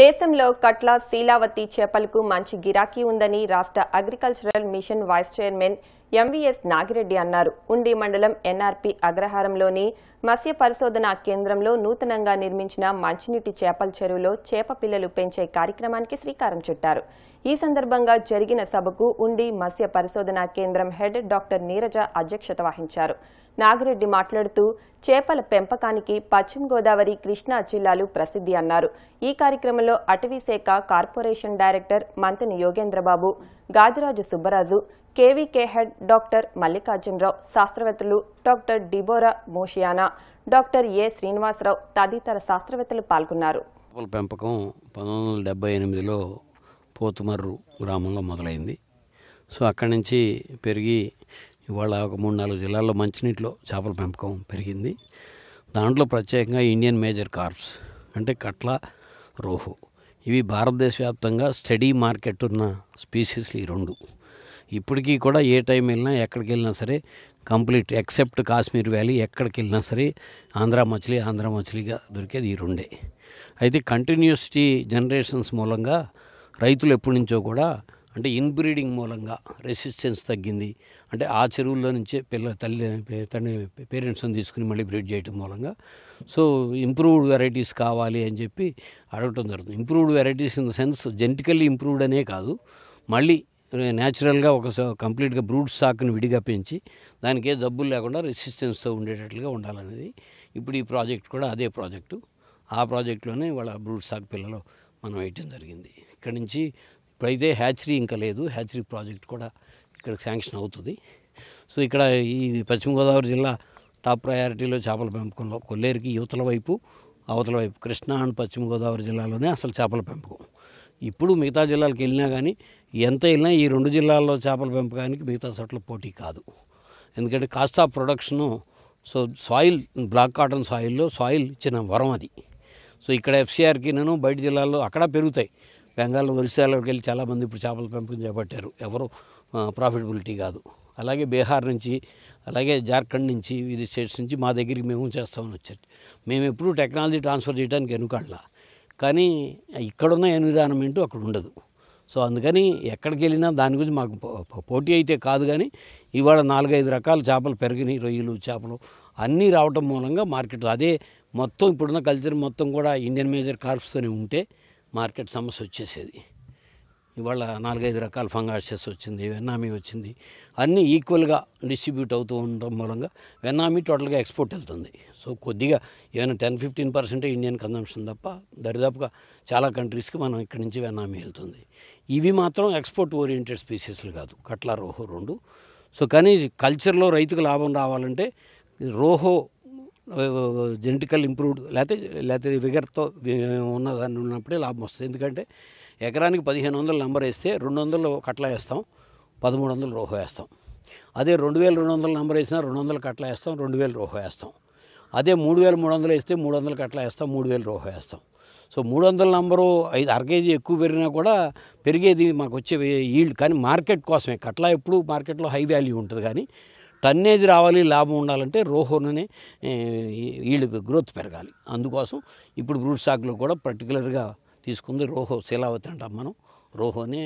దేశంలో కట్ల శీలావతి చేపలకు మంచి గిరాకీ ఉందని రాష్ట్ర agricultural mission vice chairman MVS Nagireddy అన్నారు ఉండి మండలం ఎన్ఆర్పి అగ్రహారంలోని మత్స్య పరిశోధన కేంద్రంలో నూతనంగా నిర్మించిన మంచినీటి చేపల చెరువులో చేప పిల్లలు పెంచే కార్యక్రమానికి శ్రీకారం చుట్టారు ఈ సందర్భంగా జరిగిన సభకు ఉండి మత్స్య పరిశోధనా కేంద్రం హెడ్ డాక్టర్ నీరజ అధ్యక్షత వహించారు నాగిరెడ్డి మాట్లాడుతూ చేపల పెంపకానికి పశ్చిమ గోదావరి కృష్ణా జిల్లాలు ప్రసిద్ధి అన్నారు ఈ కార్యక్రమంలో అటవీశాఖ కార్పొరేషన్ డైరెక్టర్ మంత్రి Yogendrababu Gadiraju Subbaraju KVK head doctor Mallikarjunarao శాస్త్రవేత్తలు డాక్టర్ డిబోరా మోషియానా డాక్టర్ ఏ శ్రీనివాసరావు తదితర శాస్త్రవేత్తలు పాల్గొన్నారు పెంపకం పంతొమ్మిది వందల పోతుమర్రు గ్రామంలో మొదలైంది సో అక్కడి నుంచి పెరిగి ఇవాళ ఒక మూడు నాలుగు జిల్లాల్లో మంచినీటిలో చేపల పెంపకం పెరిగింది దాంట్లో ప్రత్యేకంగా ఇండియన్ మేజర్ కార్ప్స్ అంటే కట్ల రోహు ఇవి భారతదేశ వ్యాప్తంగా స్టడీ మార్కెట్ ఉన్న స్పీసీస్లు ఈ రెండు ఇప్పటికీ కూడా ఏ టైం వెళ్ళినా ఎక్కడికి వెళ్ళినా సరే కంప్లీట్ ఎక్సెప్ట్ కాశ్మీర్ వ్యాలీ ఎక్కడికి వెళ్ళినా సరే ఆంధ్ర మచిలి ఆంధ్ర మచిలిగా దొరికేది ఈ రెండే అయితే కంటిన్యూసిటీ జనరేషన్స్ మూలంగా రైతులు ఎప్పటి నుంచో కూడా అంటే ఇన్బ్రీడింగ్ మూలంగా రెసిస్టెన్స్ తగ్గింది అంటే ఆ చెరువుల్లో నుంచే పిల్ల తల్లి తన పేరెంట్స్ని తీసుకుని మళ్ళీ బ్రీడ్ చేయడం మూలంగా సో ఇంప్రూవ్డ్ వెరైటీస్ కావాలి అని చెప్పి అడగటం జరుగుతుంది improved varieties in the sense genetically improved అనే కాదు మళ్ళీ న్యాచురల్గా ఒక కంప్లీట్గా బ్రూడ్ స్టాక్ని విడిగా పెంచి దానికి ఏ జబ్బులు లేకుండా రెసిస్టెన్స్తో ఉండేటట్లుగా ఉండాలనేది ఇప్పుడు ఈ ప్రాజెక్ట్ కూడా అదే ప్రాజెక్టు ఆ ప్రాజెక్ట్లోనే వాళ్ళ బ్రూడ్ స్టాక్ పిల్లలు మనం వేయటం జరిగింది ఇక్కడ నుంచి ఇప్పుడైతే హ్యాచరీ ఇంకా లేదు హ్యాచరీ ప్రాజెక్ట్ కూడా ఇక్కడ శాంక్షన్ అవుతుంది సో ఇక్కడ ఈ పశ్చిమ గోదావరి జిల్లా టాప్ ప్రయారిటీలో చేపల పెంపకంలో కొల్లేరుకి యువతల వైపు అవతల వైపు కృష్ణా అండ్ పశ్చిమ గోదావరి జిల్లాలోనే అసలు చేపల పెంపకం ఇప్పుడు మిగతా జిల్లాలకు వెళ్ళినా కానీ ఎంత వెళ్ళినా ఈ రెండు జిల్లాల్లో చేపల పెంపకానికి మిగతా చోట్ల పోటీ కాదు ఎందుకంటే కాస్త production so soil black cotton సాయిల్లో సాయిల్ ఇచ్చిన వరం అది సో ఇక్కడ ఎఫ్సీఆర్కి నేను బయట జిల్లాల్లో అక్కడ పెరుగుతాయి బెంగాల్ ఒరిస్సాలోకి వెళ్ళి చాలామంది ఇప్పుడు చేపల పెంపకం చేపట్టారు ఎవరు ప్రాఫిటబిలిటీ కాదు అలాగే బీహార్ నుంచి అలాగే జార్ఖండ్ నుంచి వివిధ స్టేట్స్ నుంచి మా దగ్గరికి మేము చేస్తామని వచ్చారు మేము ఎప్పుడూ టెక్నాలజీ ట్రాన్స్ఫర్ చేయడానికి వెనుకాడలా కానీ ఇక్కడున్న ఎన్విరాన్మెంట్ అక్కడ ఉండదు సో అందుకని ఎక్కడికి వెళ్ళినా దాని గురించి మాకు పోటీ అయితే కాదు కానీ ఇవాళ నాలుగైదు రకాల చేపలు పెరిగినాయి రొయ్యలు చేపలు అన్నీ రావటం మూలంగా మార్కెట్లో అదే మొత్తం ఇప్పుడున్న కల్చర్ మొత్తం కూడా ఇండియన్ మేజర్ కార్ప్స్తోనే ఉంటే మార్కెట్ సమస్య వచ్చేసేది ఇవాళ నాలుగైదు రకాల ఫంగాసెస్ వచ్చింది వెన్నామీ వచ్చింది అన్నీ ఈక్వల్గా డిస్ట్రిబ్యూట్ అవుతూ ఉండడం మూలంగా వెన్నామీ టోటల్గా ఎక్స్పోర్ట్ వెళ్తుంది సో కొద్దిగా ఏమైనా టెన్ ఫిఫ్టీన్ పర్సెంటే ఇండియన్ కన్జంప్షన్ తప్ప దరిదాపుగా చాలా కంట్రీస్కి మనం ఇక్కడి నుంచి వెన్నామీ వెళ్తుంది ఇవి మాత్రం ఎక్స్పోర్ట్ ఓరియంటెడ్ స్పీసీస్లు కాదు కట్ల రోహో రెండు సో కానీ కల్చర్లో రైతుకు లాభం రావాలంటే రోహో జెనెటికల్ ఇంప్రూవ్డ్ లేకపోతే లేకపోతే విగర్తో ఉన్నదాన్ని ఉన్నప్పుడే లాభం వస్తుంది ఎందుకంటే ఎకరానికి పదిహేను వందల నంబర్ వేస్తే రెండు వందలు కట్ల వేస్తాం పదమూడు వందలు రోహో వేస్తాం అదే రెండు వేల రెండు వందల నంబర్ వేసినా రెండు వందలు కట్ల వేస్తాం రెండు వేలు రోహో వేస్తాం అదే మూడు వేల మూడు వందలు వేస్తే మూడు వందలు కట్ల వేస్తాం మూడు వేలు రోహో వేస్తాం సో మూడు వందల నంబరు ఐదు అర కేజీ ఎక్కువ పెరిగినా కూడా పెరిగేది మాకు వచ్చే ఈల్డ్ కానీ మార్కెట్ కోసమే కట్ల ఎప్పుడు మార్కెట్లో హై వాల్యూ ఉంటుంది కానీ టన్నేజ్ రావాలి లాభం ఉండాలంటే రోహోననే ఈల్డ్ గ్రోత్ పెరగాలి అందుకోసం ఇప్పుడు బ్రూట్ స్టాక్లో కూడా పర్టికులర్గా తీసుకుంది రోహో శీలావతి అంటాం మనం రోహోనే